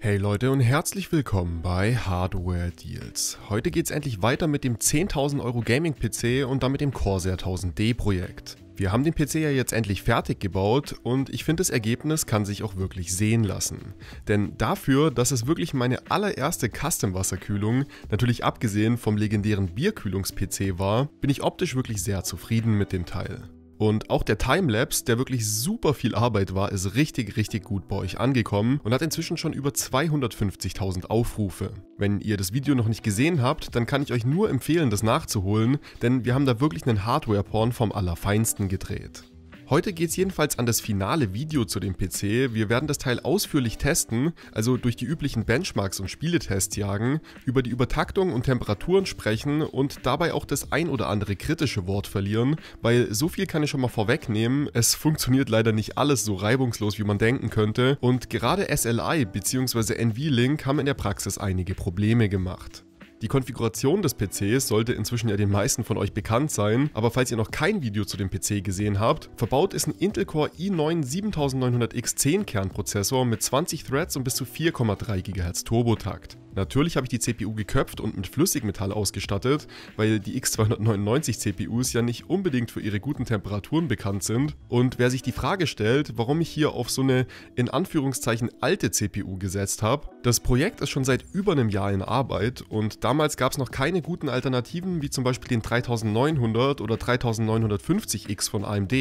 Hey Leute und herzlich willkommen bei Hardware Deals. Heute geht's endlich weiter mit dem 10.000 Euro Gaming PC und damit dem Corsair 1000D Projekt. Wir haben den PC ja jetzt endlich fertig gebaut und ich finde das Ergebnis kann sich auch wirklich sehen lassen. Denn dafür, dass es wirklich meine allererste Custom Wasserkühlung, natürlich abgesehen vom legendären Bierkühlungs-PC war, bin ich optisch wirklich sehr zufrieden mit dem Teil. Und auch der Timelapse, der wirklich super viel Arbeit war, ist richtig, richtig gut bei euch angekommen und hat inzwischen schon über 250.000 Aufrufe. Wenn ihr das Video noch nicht gesehen habt, dann kann ich euch nur empfehlen, das nachzuholen, denn wir haben da wirklich einen Hardware-Porn vom Allerfeinsten gedreht. Heute geht es jedenfalls an das finale Video zu dem PC. Wir werden das Teil ausführlich testen, also durch die üblichen Benchmarks und Spieletests jagen, über die Übertaktung und Temperaturen sprechen und dabei auch das ein oder andere kritische Wort verlieren, weil so viel kann ich schon mal vorwegnehmen, es funktioniert leider nicht alles so reibungslos, wie man denken könnte und gerade SLI bzw. NV-Link haben in der Praxis einige Probleme gemacht. Die Konfiguration des PCs sollte inzwischen ja den meisten von euch bekannt sein, aber falls ihr noch kein Video zu dem PC gesehen habt, verbaut ist ein Intel Core i9 7900X 10 Kernprozessor mit 20 Threads und bis zu 4,3 GHz Turbotakt. Natürlich habe ich die CPU geköpft und mit Flüssigmetall ausgestattet, weil die X299 CPUs ja nicht unbedingt für ihre guten Temperaturen bekannt sind. Und wer sich die Frage stellt, warum ich hier auf so eine in Anführungszeichen alte CPU gesetzt habe, das Projekt ist schon seit über einem Jahr in Arbeit und damals gab es noch keine guten Alternativen wie zum Beispiel den 3900 oder 3950X von AMD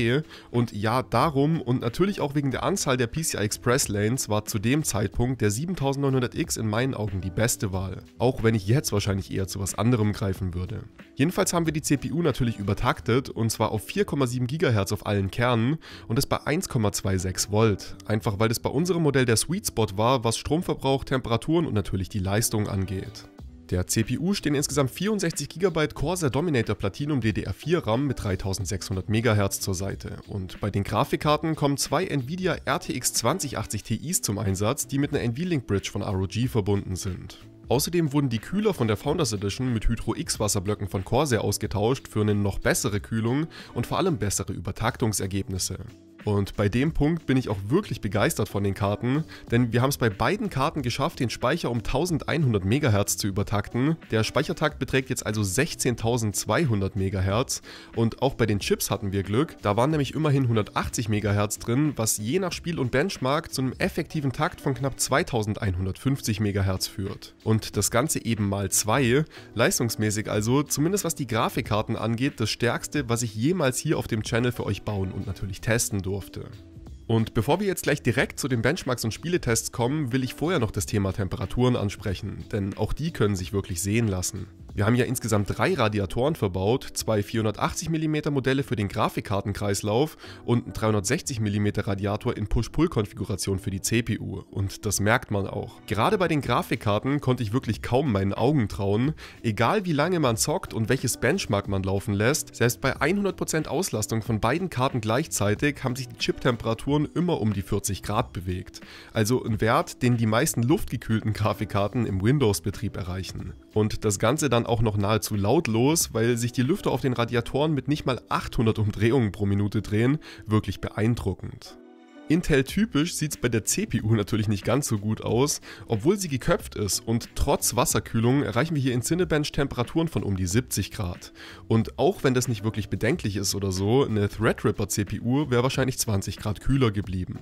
und ja darum und natürlich auch wegen der Anzahl der PCI Express Lanes war zu dem Zeitpunkt der 7900X in meinen Augen die beste beste Wahl, auch wenn ich jetzt wahrscheinlich eher zu was anderem greifen würde. Jedenfalls haben wir die CPU natürlich übertaktet und zwar auf 4,7 GHz auf allen Kernen und das bei 1,26 Volt, einfach weil das bei unserem Modell der Sweet Spot war, was Stromverbrauch, Temperaturen und natürlich die Leistung angeht. Der CPU stehen insgesamt 64 GB Corsair Dominator Platinum DDR4 RAM mit 3600 MHz zur Seite und bei den Grafikkarten kommen zwei Nvidia RTX 2080 Ti's zum Einsatz, die mit einer NVLink Bridge von ROG verbunden sind. Außerdem wurden die Kühler von der Founders Edition mit Hydro X Wasserblöcken von Corsair ausgetauscht für eine noch bessere Kühlung und vor allem bessere Übertaktungsergebnisse. Und bei dem Punkt bin ich auch wirklich begeistert von den Karten, denn wir haben es bei beiden Karten geschafft, den Speicher um 1100 MHz zu übertakten. Der Speichertakt beträgt jetzt also 16200 MHz und auch bei den Chips hatten wir Glück, da waren nämlich immerhin 180 MHz drin, was je nach Spiel und Benchmark zu einem effektiven Takt von knapp 2150 MHz führt. Und das Ganze eben mal zwei, leistungsmäßig also, zumindest was die Grafikkarten angeht, das stärkste, was ich jemals hier auf dem Channel für euch bauen und natürlich testen durfte durfte. Und bevor wir jetzt gleich direkt zu den Benchmarks und Spieletests kommen, will ich vorher noch das Thema Temperaturen ansprechen, denn auch die können sich wirklich sehen lassen. Wir haben ja insgesamt drei Radiatoren verbaut, zwei 480 mm Modelle für den Grafikkartenkreislauf und ein 360 mm Radiator in Push-Pull-Konfiguration für die CPU und das merkt man auch. Gerade bei den Grafikkarten konnte ich wirklich kaum meinen Augen trauen. Egal wie lange man zockt und welches Benchmark man laufen lässt, selbst bei 100% Auslastung von beiden Karten gleichzeitig haben sich die Chiptemperaturen immer um die 40 Grad bewegt. Also ein Wert, den die meisten luftgekühlten Grafikkarten im Windows-Betrieb erreichen. Und das Ganze dann auch noch nahezu lautlos, weil sich die Lüfter auf den Radiatoren mit nicht mal 800 Umdrehungen pro Minute drehen, wirklich beeindruckend. Intel-typisch sieht es bei der CPU natürlich nicht ganz so gut aus, obwohl sie geköpft ist und trotz Wasserkühlung erreichen wir hier in Cinebench Temperaturen von um die 70 Grad. Und auch wenn das nicht wirklich bedenklich ist oder so, eine Threadripper CPU wäre wahrscheinlich 20 Grad kühler geblieben.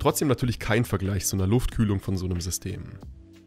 Trotzdem natürlich kein Vergleich zu einer Luftkühlung von so einem System.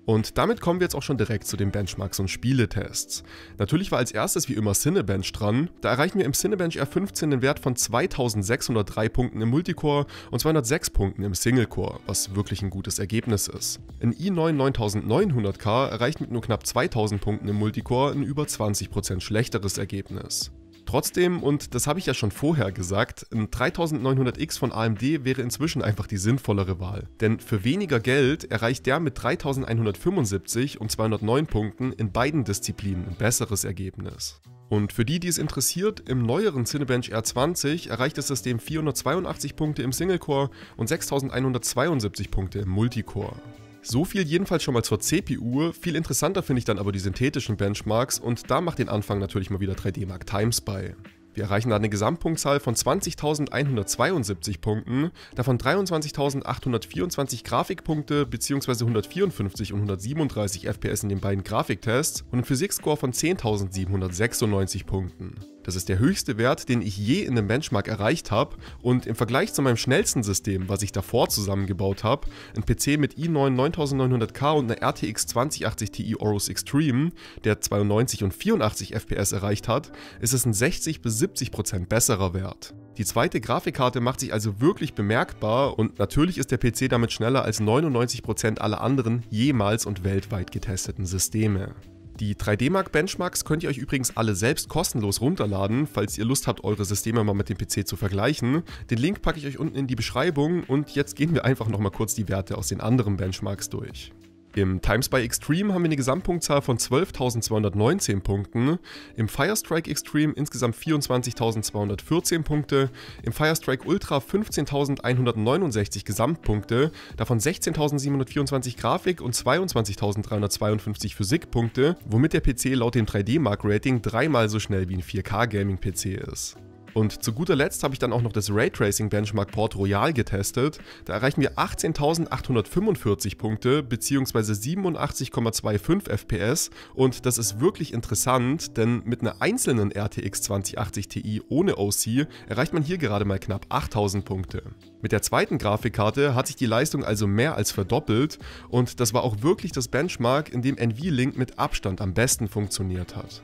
Und damit kommen wir jetzt auch schon direkt zu den Benchmarks und Spieletests. Natürlich war als erstes wie immer Cinebench dran. Da erreichen wir im Cinebench R15 den Wert von 2603 Punkten im Multicore und 206 Punkten im Singlecore, was wirklich ein gutes Ergebnis ist. Ein i9 9900K erreicht mit nur knapp 2000 Punkten im Multicore ein über 20% schlechteres Ergebnis. Trotzdem, und das habe ich ja schon vorher gesagt, ein 3900X von AMD wäre inzwischen einfach die sinnvollere Wahl. Denn für weniger Geld erreicht der mit 3175 und 209 Punkten in beiden Disziplinen ein besseres Ergebnis. Und für die, die es interessiert, im neueren Cinebench R20 erreicht das System 482 Punkte im Single-Core und 6172 Punkte im Multicore. So viel jedenfalls schon mal zur CPU, viel interessanter finde ich dann aber die synthetischen Benchmarks und da macht den Anfang natürlich mal wieder 3D Mark Times bei. Wir erreichen da eine Gesamtpunktzahl von 20.172 Punkten, davon 23.824 Grafikpunkte bzw. 154 und 137 FPS in den beiden Grafiktests und einen Physikscore von 10.796 Punkten. Das ist der höchste Wert, den ich je in einem Benchmark erreicht habe und im Vergleich zu meinem schnellsten System, was ich davor zusammengebaut habe, ein PC mit i9 9900K und einer RTX 2080 Ti Aorus Extreme, der 92 und 84 FPS erreicht hat, ist es ein 60 bis 70% besserer Wert. Die zweite Grafikkarte macht sich also wirklich bemerkbar und natürlich ist der PC damit schneller als 99% aller anderen jemals und weltweit getesteten Systeme. Die 3D-Mark-Benchmarks könnt ihr euch übrigens alle selbst kostenlos runterladen, falls ihr Lust habt, eure Systeme mal mit dem PC zu vergleichen. Den Link packe ich euch unten in die Beschreibung und jetzt gehen wir einfach nochmal kurz die Werte aus den anderen Benchmarks durch. Im Times by Extreme haben wir eine Gesamtpunktzahl von 12.219 Punkten, im Firestrike Extreme insgesamt 24.214 Punkte, im Firestrike Ultra 15.169 Gesamtpunkte, davon 16.724 Grafik und 22.352 Physikpunkte, womit der PC laut dem 3D-Mark-Rating dreimal so schnell wie ein 4K-Gaming-PC ist. Und zu guter Letzt habe ich dann auch noch das Raytracing Benchmark Port Royal getestet. Da erreichen wir 18.845 Punkte bzw. 87,25 FPS und das ist wirklich interessant, denn mit einer einzelnen RTX 2080 Ti ohne OC erreicht man hier gerade mal knapp 8000 Punkte. Mit der zweiten Grafikkarte hat sich die Leistung also mehr als verdoppelt und das war auch wirklich das Benchmark, in dem NV-Link mit Abstand am besten funktioniert hat.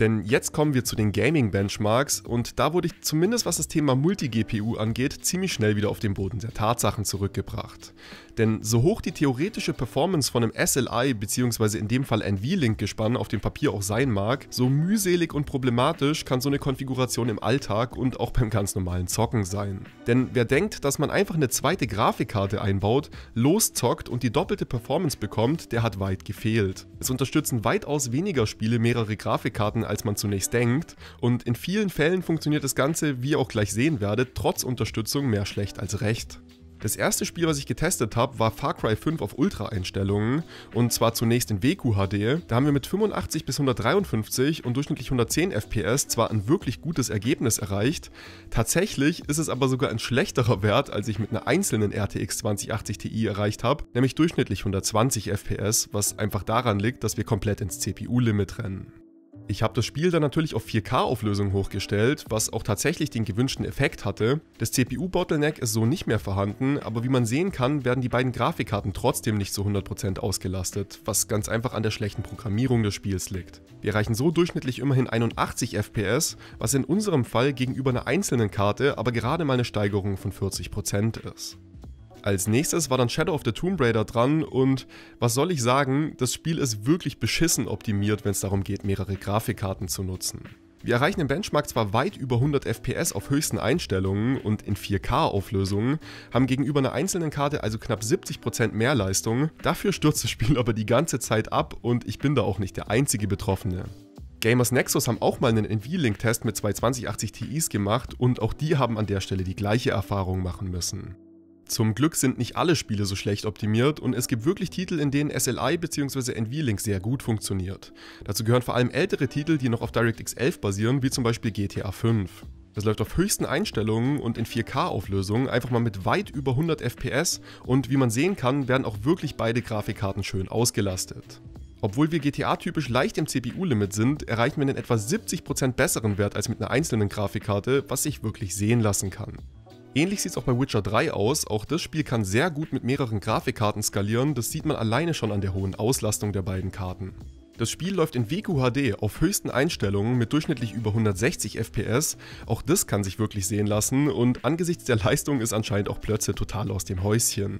Denn jetzt kommen wir zu den Gaming-Benchmarks und da wurde ich zumindest was das Thema Multi-GPU angeht ziemlich schnell wieder auf den Boden der Tatsachen zurückgebracht. Denn so hoch die theoretische Performance von einem SLI bzw. in dem Fall NV-Link-Gespann auf dem Papier auch sein mag, so mühselig und problematisch kann so eine Konfiguration im Alltag und auch beim ganz normalen Zocken sein. Denn wer denkt, dass man einfach eine zweite Grafikkarte einbaut, loszockt und die doppelte Performance bekommt, der hat weit gefehlt. Es unterstützen weitaus weniger Spiele mehrere Grafikkarten als man zunächst denkt. Und in vielen Fällen funktioniert das Ganze, wie ihr auch gleich sehen werdet, trotz Unterstützung mehr schlecht als recht. Das erste Spiel, was ich getestet habe, war Far Cry 5 auf Ultra-Einstellungen und zwar zunächst in WQHD. Da haben wir mit 85 bis 153 und durchschnittlich 110 FPS zwar ein wirklich gutes Ergebnis erreicht, tatsächlich ist es aber sogar ein schlechterer Wert, als ich mit einer einzelnen RTX 2080 Ti erreicht habe, nämlich durchschnittlich 120 FPS, was einfach daran liegt, dass wir komplett ins CPU-Limit rennen. Ich habe das Spiel dann natürlich auf 4K-Auflösung hochgestellt, was auch tatsächlich den gewünschten Effekt hatte. Das CPU-Bottleneck ist so nicht mehr vorhanden, aber wie man sehen kann, werden die beiden Grafikkarten trotzdem nicht zu 100% ausgelastet, was ganz einfach an der schlechten Programmierung des Spiels liegt. Wir erreichen so durchschnittlich immerhin 81 FPS, was in unserem Fall gegenüber einer einzelnen Karte aber gerade mal eine Steigerung von 40% ist. Als nächstes war dann Shadow of the Tomb Raider dran und was soll ich sagen, das Spiel ist wirklich beschissen optimiert, wenn es darum geht, mehrere Grafikkarten zu nutzen. Wir erreichen im Benchmark zwar weit über 100 FPS auf höchsten Einstellungen und in 4K-Auflösungen, haben gegenüber einer einzelnen Karte also knapp 70% mehr Leistung, dafür stürzt das Spiel aber die ganze Zeit ab und ich bin da auch nicht der einzige Betroffene. Gamers Nexus haben auch mal einen NV-Link-Test mit zwei 2080 Ti's gemacht und auch die haben an der Stelle die gleiche Erfahrung machen müssen. Zum Glück sind nicht alle Spiele so schlecht optimiert und es gibt wirklich Titel, in denen SLI bzw. NV-Link sehr gut funktioniert. Dazu gehören vor allem ältere Titel, die noch auf DirectX 11 basieren, wie zum Beispiel GTA 5. Das läuft auf höchsten Einstellungen und in 4 k auflösungen einfach mal mit weit über 100 FPS und wie man sehen kann, werden auch wirklich beide Grafikkarten schön ausgelastet. Obwohl wir GTA-typisch leicht im CPU-Limit sind, erreichen wir einen etwa 70% besseren Wert als mit einer einzelnen Grafikkarte, was sich wirklich sehen lassen kann. Ähnlich sieht es auch bei Witcher 3 aus, auch das Spiel kann sehr gut mit mehreren Grafikkarten skalieren, das sieht man alleine schon an der hohen Auslastung der beiden Karten. Das Spiel läuft in WQHD auf höchsten Einstellungen mit durchschnittlich über 160 FPS, auch das kann sich wirklich sehen lassen und angesichts der Leistung ist anscheinend auch Plötze total aus dem Häuschen.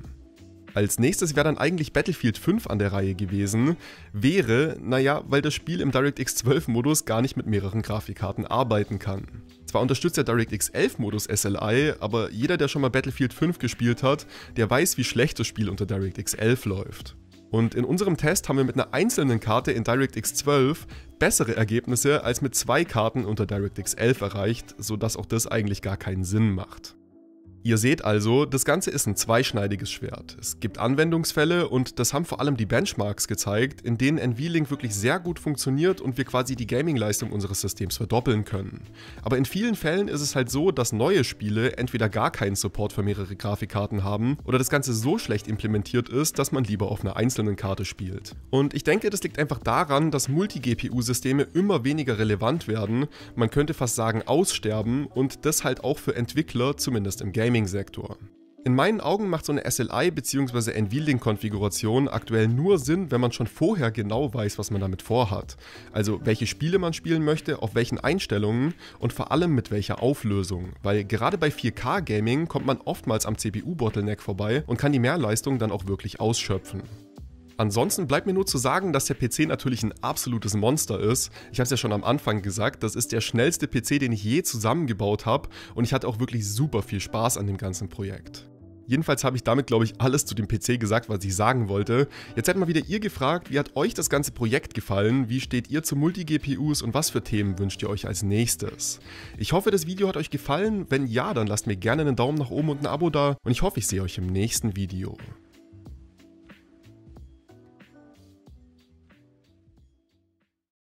Als nächstes wäre dann eigentlich Battlefield 5 an der Reihe gewesen, wäre, naja, weil das Spiel im DirectX 12 Modus gar nicht mit mehreren Grafikkarten arbeiten kann. Zwar unterstützt der DirectX 11 Modus SLI, aber jeder, der schon mal Battlefield 5 gespielt hat, der weiß, wie schlecht das Spiel unter DirectX 11 läuft. Und in unserem Test haben wir mit einer einzelnen Karte in DirectX 12 bessere Ergebnisse als mit zwei Karten unter DirectX 11 erreicht, sodass auch das eigentlich gar keinen Sinn macht. Ihr seht also, das Ganze ist ein zweischneidiges Schwert. Es gibt Anwendungsfälle und das haben vor allem die Benchmarks gezeigt, in denen NVLink wirklich sehr gut funktioniert und wir quasi die Gaming-Leistung unseres Systems verdoppeln können. Aber in vielen Fällen ist es halt so, dass neue Spiele entweder gar keinen Support für mehrere Grafikkarten haben oder das Ganze so schlecht implementiert ist, dass man lieber auf einer einzelnen Karte spielt. Und ich denke, das liegt einfach daran, dass Multi-GPU-Systeme immer weniger relevant werden, man könnte fast sagen aussterben und das halt auch für Entwickler, zumindest im Gaming. Gaming-Sektor. In meinen Augen macht so eine SLI bzw. NVLink-Konfiguration aktuell nur Sinn, wenn man schon vorher genau weiß, was man damit vorhat. Also welche Spiele man spielen möchte, auf welchen Einstellungen und vor allem mit welcher Auflösung. Weil gerade bei 4K-Gaming kommt man oftmals am CPU-Bottleneck vorbei und kann die Mehrleistung dann auch wirklich ausschöpfen. Ansonsten bleibt mir nur zu sagen, dass der PC natürlich ein absolutes Monster ist. Ich habe es ja schon am Anfang gesagt, das ist der schnellste PC, den ich je zusammengebaut habe und ich hatte auch wirklich super viel Spaß an dem ganzen Projekt. Jedenfalls habe ich damit, glaube ich, alles zu dem PC gesagt, was ich sagen wollte. Jetzt seid mal wieder ihr gefragt, wie hat euch das ganze Projekt gefallen? Wie steht ihr zu Multi-GPUs und was für Themen wünscht ihr euch als nächstes? Ich hoffe, das Video hat euch gefallen. Wenn ja, dann lasst mir gerne einen Daumen nach oben und ein Abo da und ich hoffe, ich sehe euch im nächsten Video.